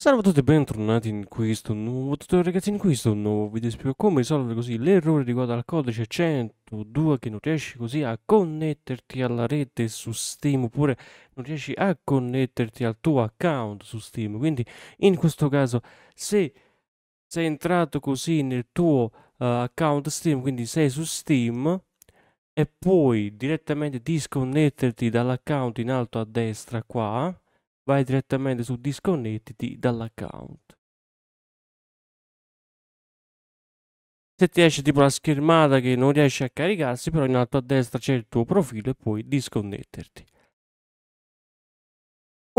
Salve a tutti e bentornati in questo nuovo tutorial ragazzi, in questo nuovo video spiego come risolvere così l'errore riguardo al codice 102 che non riesci così a connetterti alla rete su Steam oppure non riesci a connetterti al tuo account su Steam quindi in questo caso se sei entrato così nel tuo uh, account Steam quindi sei su Steam e puoi direttamente disconnetterti dall'account in alto a destra qua vai direttamente su disconnettiti dall'account. Se ti esce tipo la schermata che non riesci a caricarsi, però in alto a destra c'è il tuo profilo e puoi disconnetterti.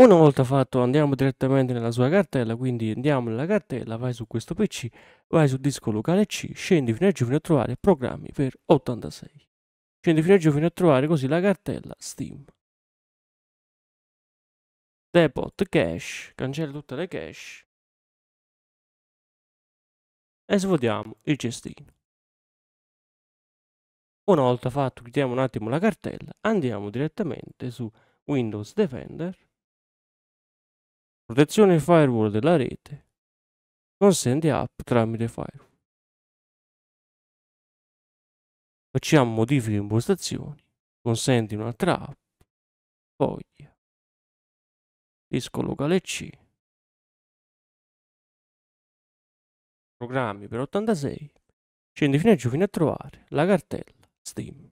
Una volta fatto andiamo direttamente nella sua cartella, quindi andiamo nella cartella, vai su questo PC, vai su disco locale C, scendi fino a giù fino a trovare programmi per 86. Scendi fino a giù fino a trovare così la cartella Steam depot cache, cancella tutte le cache e svuotiamo il cestino. Una volta fatto chiudiamo un attimo la cartella, andiamo direttamente su Windows Defender, protezione firewall della rete, consente app tramite firewall. Facciamo modifiche impostazioni, consenti un'altra app, poi disco locale C programmi per 86 scendi fino a giù fino a trovare la cartella Steam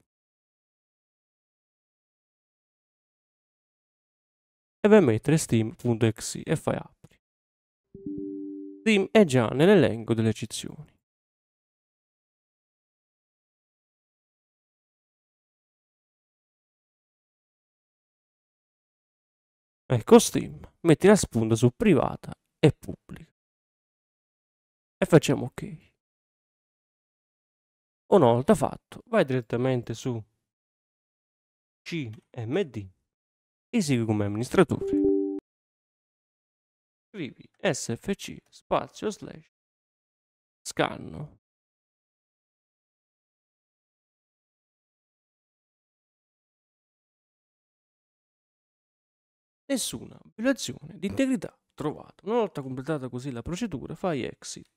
e vai a mettere steam.exe e fai apri Steam è già nell'elenco delle eccezioni Ecco Steam, metti la spunta su privata e pubblica. E facciamo ok. Una volta fatto, vai direttamente su CMD, esegui come amministratore. Scrivi sfc spazio slash scanno Nessuna violazione di integrità trovata. Una volta completata così la procedura, fai exit. Se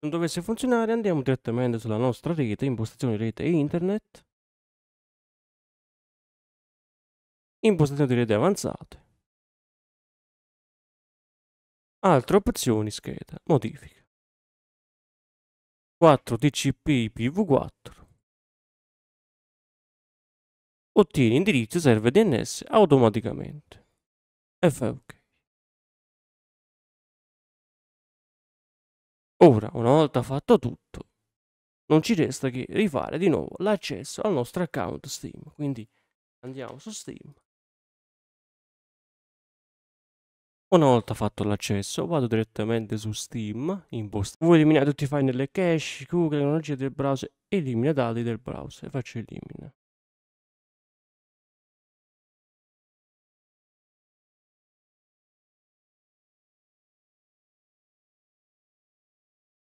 non dovesse funzionare, andiamo direttamente sulla nostra rete, impostazioni rete internet, impostazioni di rete avanzate, altre opzioni scheda, modifica. 4 TCP IPv4 ottieni indirizzo server DNS automaticamente e fai ok. Ora, una volta fatto tutto, non ci resta che rifare di nuovo l'accesso al nostro account Steam. Quindi andiamo su Steam. Una volta fatto l'accesso, vado direttamente su Steam, imposta. Vuoi eliminare tutti i file nelle cache, Google, tecnologie del browser, elimina dati del browser, faccio elimina.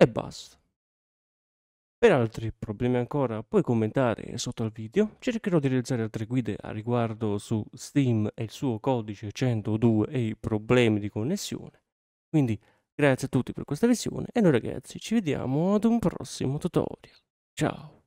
e basta. Per altri problemi ancora puoi commentare sotto al video, cercherò di realizzare altre guide a riguardo su Steam e il suo codice 102 e i problemi di connessione. Quindi grazie a tutti per questa visione e noi ragazzi ci vediamo ad un prossimo tutorial. Ciao!